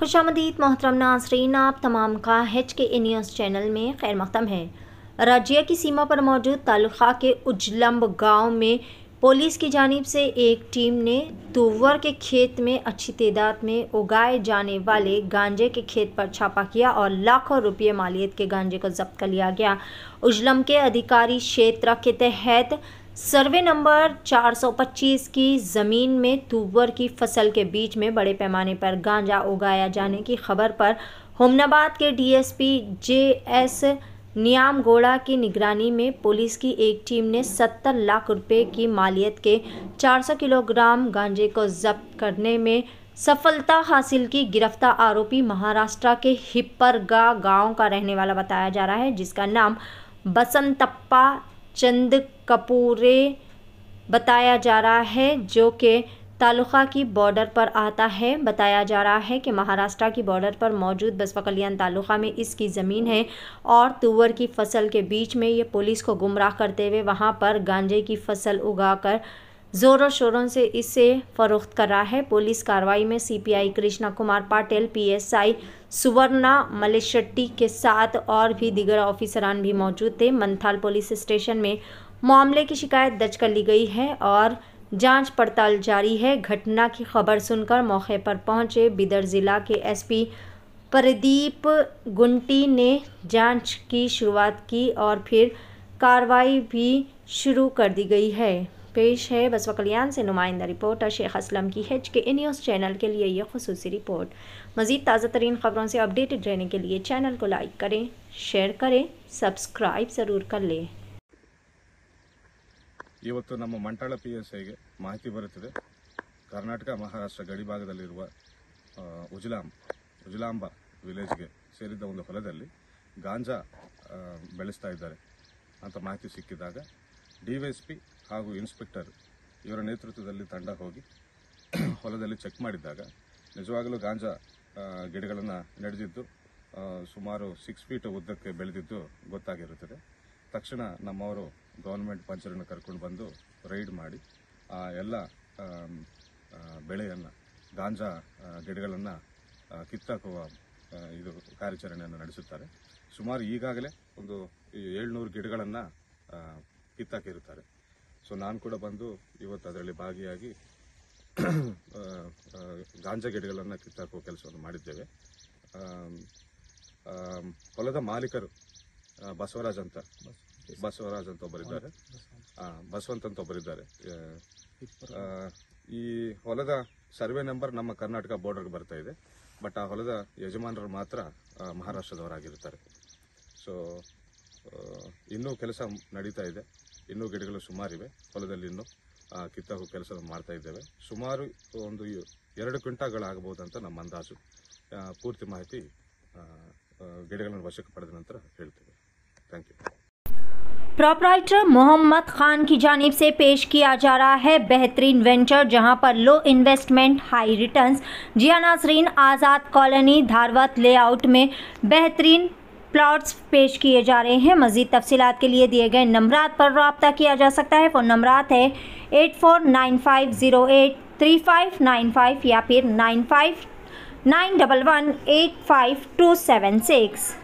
खुश आमदीद मोहतरम नाजरीन आप तमाम का हेच के ए न्यूज़ चैनल में खैर मकदम है राज्य की सीमा पर मौजूद तलखा के उजलम्ब गांव में पुलिस की जानब से एक टीम ने तोवर के खेत में अच्छी तादाद में उगाए जाने वाले गांजे के खेत पर छापा किया और लाखों रुपये मालियत के गांजे को जब्त कर लिया गया उजलम के अधिकारी क्षेत्र के तहत सर्वे नंबर 425 की ज़मीन में तुवर की फसल के बीच में बड़े पैमाने पर गांजा उगाया जाने की खबर पर होमनाबाद के डीएसपी जे एस नियाम गोड़ा की निगरानी में पुलिस की एक टीम ने 70 लाख रुपए की मालियत के 400 किलोग्राम गांजे को जब्त करने में सफलता हासिल की गिरफ्तार आरोपी महाराष्ट्र के हिप्परगा गांव का रहने वाला बताया जा रहा है जिसका नाम बसंतप्पा चंद कपूरे बताया जा रहा है जो कि तालुका की बॉर्डर पर आता है बताया जा रहा है कि महाराष्ट्र की बॉर्डर पर मौजूद बसवा कल्याण तालुका में इसकी ज़मीन है और तुअर की फसल के बीच में ये पुलिस को गुमराह करते हुए वहाँ पर गांजे की फसल उगाकर ज़ोरों शोरों से इसे फ़रोख्त करा है पुलिस कार्रवाई में सीपीआई कृष्णा कुमार पाटिल पीएसआई सुवर्णा शेट्टी के साथ और भी दिगर ऑफिसरान भी मौजूद थे मंथाल पुलिस स्टेशन में मामले की शिकायत दर्ज कर ली गई है और जांच पड़ताल जारी है घटना की खबर सुनकर मौके पर पहुंचे बिदर ज़िला के एसपी प्रदीप गुंटी ने जांच की शुरुआत की और फिर कार्रवाई भी शुरू कर दी गई है पेश है बसवा कल्याण से नुमाइंदा रिपोर्टर शेख असलम की हेच के ए न्यूज़ चैनल के लिए यह खसूस रिपोर्ट मज़ीद ताज़ा तरीन ख़बरों से अपडेटेड रहने के लिए चैनल को लाइक करें शेयर करें सब्सक्राइब ज़रूर कर लें इवतु नम ಮಂಟಾಳ पी एस ಐಗೆ ಮಾಹಿತಿ ಬರುತ್ತಿದೆ ಕರ್ನಾಟಕ ಮಹಾರಾಷ್ಟ್ರ ಗಡಿಭಾಗದಲ್ಲಿರುವ ಉಜ್ಲಾಂ ಉಜ್ಲಾಂಬ ವಿಲೇಜ್ಗೆ ಸೇರಿದ್ದ ಒಂದು ಹೊಲದಲ್ಲಿ ಗಾಂಜಾ ಬೆಳೆಸ್ತಾ ಇದ್ದಾರೆ ಅಂತ ಹಾಗೂ ಇನ್ಸ್ಪೆಕ್ಟರ್ ಇವರ ನೇತೃತ್ವದಲ್ಲಿ ತಂಡ ಹೋಗಿ ಹೊಲದಲ್ಲಿ ಚೆಕ್ ಮಾಡಿದ್ದಾಗ ನಿಜವಾಗಲೂ ಗಾಂಜಾ ಗಿಡಗಳನ್ನು ನಡೆದಿದ್ದು ಸುಮಾರು ಸಿಕ್ಸ್ ಫೀಟ್ ಉದ್ದಕ್ಕೆ ಬೆಳೆದಿದ್ದು ಗೊತ್ತಾಗಿರುತ್ತದೆ ತಕ್ಷಣ ನಮ್ಮವರು ಗೌರ್ಮೆಂಟ್ ಪಂಚರನ್ನು ಕರ್ಕೊಂಡು ಬಂದು ರೈಡ್ ಮಾಡಿ ಆ ಎಲ್ಲ ಬೆಳೆಯನ್ನು ಗಾಂಜಾ ಗಿಡಗಳನ್ನು ಕಿತ್ತಾಕುವ ಇದು ಕಾರ್ಯಾಚರಣೆಯನ್ನು ನಡೆಸುತ್ತಾರೆ ಸುಮಾರು ಈಗಾಗಲೇ ಒಂದು ಏಳ್ನೂರು ಗಿಡಗಳನ್ನು ಕಿತ್ತಾಕಿರುತ್ತಾರೆ ಸೊ ನಾನು ಕೂಡ ಬಂದು ಇವತ್ತು ಅದರಲ್ಲಿ ಭಾಗಿಯಾಗಿ ಗಾಂಜಾ ಗಿಡಗಳನ್ನು ಕಿತ್ತಾಕುವ ಕೆಲಸವನ್ನು ಮಾಡಿದ್ದೇವೆ ಹೊಲದ ಮಾಲೀಕರು ಬಸವರಾಜ್ ಅಂತ ಬಸವರಾಜ್ ಅಂತ ಒಬ್ಬರಿದ್ದಾರೆ ಬಸವಂತ ಅಂತ ಒಬ್ಬರಿದ್ದಾರೆ ಈ ಹೊಲದ ಸರ್ವೆ ನಂಬರ್ ನಮ್ಮ ಕರ್ನಾಟಕ ಬಾರ್ಡರ್ಗೆ ಬರ್ತಾ ಇದೆ ಬಟ್ ಆ ಹೊಲದ ಯಜಮಾನರು ಮಾತ್ರ ಮಹಾರಾಷ್ಟ್ರದವರಾಗಿರ್ತಾರೆ ಸೊ ಇನ್ನೂ ಕೆಲಸ ನಡೀತಾ ಇದೆ ಇನ್ನು ಗಿಡಗಳು ಸುಮಾರು ಇದೆ ಹೊಲದಲ್ಲಿ ಇನ್ನು ಅ ಕಿತ್ತಾ ಹೋಗ ಕೆಲಸ ಮಾಡುತ್ತಿದ್ದೇವೆ ಸುಮಾರು ಒಂದು 2 ಕ್ಂಟಗಳ ಆಗಬಹುದು ಅಂತ ನಮ್ಮ ಅಂದಾಜು ಪೂರ್ತಿ ಮಾಡಿ ಗಿಡಗಳನ್ನು ವಶಕ್ಕೆ ಪಡೆದ ನಂತರ ಹೇಳ್ತೀವಿ thank you proprietor Mohammed Khan ಕಿ ಜಾನಿಬ್ ಸೆ पेश किया जा रहा है बेहतरीन वेंचर जहां पर लो इन्वेस्टमेंट हाई रिटर्न्स जिया नाजरीन आजाद कॉलोनी धारवाड़ लेआउट में बेहतरीन प्लॉट्स पेश किए जा रहे हैं मजीद तफसीत के लिए दिए गए नंबरात पर रबता किया जा सकता है फ़ोन नंबरात है eight four nine five zero eight three five nine five या फिर nine five nine double one eight five two seven six